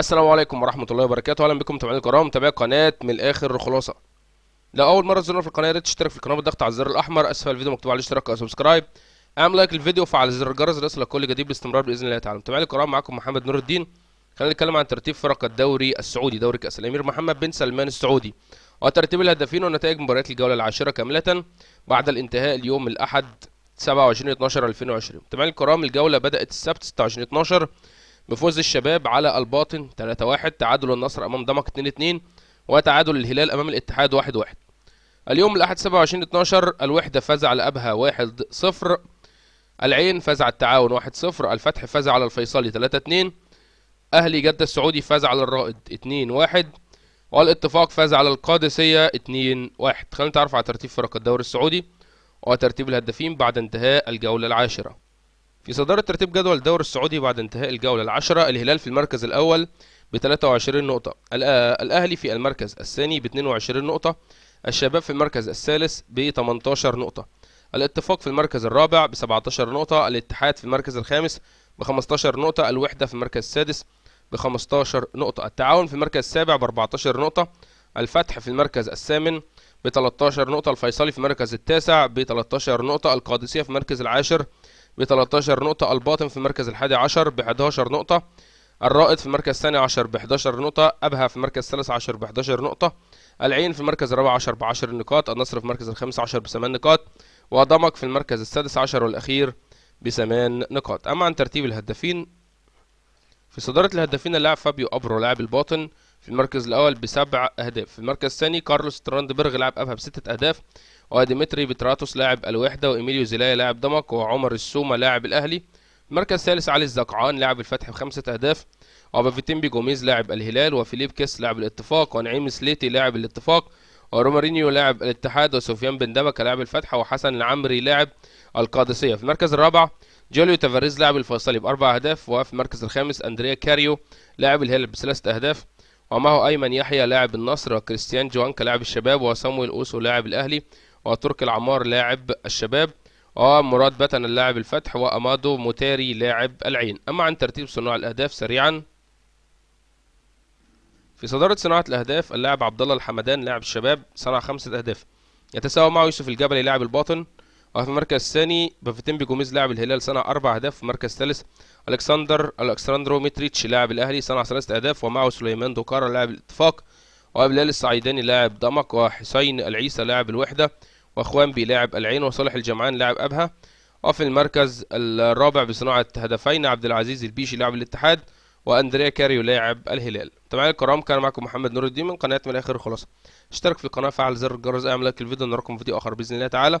السلام عليكم ورحمه الله وبركاته اهلا بكم متابعينا الكرام متابعي قناه من الاخر خلاصه لو اول مره تزورنا في القناه يا ريت تشترك في القناه بالضغط على الزر الاحمر اسفل الفيديو مكتوب عليه اشتراك او سبسكرايب اعمل لايك للفيديو وفعل زر الجرس ليصلك كل جديد باستمرار باذن الله تعالى متابعينا الكرام معاكم محمد نور الدين خلينا نتكلم عن ترتيب فرق الدوري السعودي دوري كاس الامير محمد بن سلمان السعودي وترتيب الهدافين ونتائج مباريات الجوله العاشره كامله بعد الانتهاء اليوم الاحد 27 12 2020 متابعينا الكرام الجوله بدات السبت 26 12 بفوز الشباب على الباطن 3-1 تعادل النصر امام دمك 2-2 وتعادل الهلال امام الاتحاد 1-1 اليوم الاحد 27 12 الوحده فاز على ابها 1-0 العين فاز على التعاون 1-0 الفتح فاز على الفيصلي 3-2 اهلي جده السعودي فاز على الرائد 2-1 والاتفاق فاز على القادسيه 2-1 خلينا نتعرف على ترتيب فرق الدوري السعودي وترتيب الهدافين بعد انتهاء الجوله العاشره في صدارة ترتيب جدول الدوري السعودي بعد انتهاء الجولة العشرة الهلال في المركز الأول ب 23 نقطة الأهلي في المركز الثاني ب 22 نقطة الشباب في المركز الثالث ب 18 نقطة الاتفاق في المركز الرابع ب 17 نقطة الاتحاد في المركز الخامس ب 15 نقطة الوحدة في المركز السادس ب 15 نقطة التعاون في المركز السابع ب 14 نقطة الفتح في المركز الثامن ب 13 نقطة الفيصلي في المركز التاسع ب 13 نقطة القادسية في المركز العاشر ب 13 نقطة الباطن في المركز الحادي عشر ب 11 نقطة الرائد في المركز الثاني عشر ب 11 نقطة أبها في المركز الثالث عشر ب 11 نقطة العين في المركز الرابع عشر ب 10 نقاط النصر في المركز الخامس عشر بثمان نقاط وضمك في المركز السادس عشر والأخير بثمان نقاط أما عن ترتيب الهدافين في صدارة الهدافين اللاعب فابيو أبرو لاعب الباطن في المركز الأول بسبع أهداف في المركز الثاني كارلوس تراندبرغ لاعب أبها بستة أهداف وديمتري بتراتوس لاعب الوحدة وإيميليو زيلايا لاعب دمك وعمر السومة لاعب الأهلي المركز الثالث علي الزقعان لاعب الفتح بخمسة أهداف وبافيتيمبي جوميز لاعب الهلال وفيليب كيس لاعب الاتفاق ونعيم سليتي لاعب الاتفاق ورومارينيو لاعب الاتحاد وسفيان بن دمك لاعب الفتح وحسن العمري لاعب القادسية في المركز الرابع جوليو تافاريز لاعب الفيصلي بأربع أهداف وفي المركز الخامس أندريا كاريو لاعب الهلال بثلاث أهداف ومعه أيمن يحيى لاعب النصر وكريستيان جوانكا لاعب الشباب وصامويل أوسو لاعب الأهلي وتركي العمار لاعب الشباب ومراد بتن اللاعب الفتح وأمادو موتاري لاعب العين أما عن ترتيب صناع الأهداف سريعا في صدارة صناعة الأهداف اللاعب عبد الله الحمدان لاعب الشباب صنع خمسة أهداف يتساوى معه يوسف الجبلي لاعب الباطن وفي المركز الثاني بافيتيمبي جوميز لاعب الهلال صنع أربع أهداف في المركز الثالث ألكسندر الكسندرو ميتريتش لاعب الأهلي صنع ثلاثة أهداف ومعه سليمان دوكارا لاعب الاتفاق وبلال السعيداني لاعب دمق وحسين العيسى لاعب الوحدة وأخوان بي لاعب العين وصالح الجمعان لاعب أبها وفي المركز الرابع بصناعة هدفين عبد العزيز البيشي لاعب الاتحاد واندريا كاريو لاعب الهلال تابعينا الكرام كان معكم محمد نور الدين من قناه من الاخر خلاص اشترك في القناه فعل زر الجرس اعمل لايك الفيديو نراكم فيديو اخر باذن الله تعالى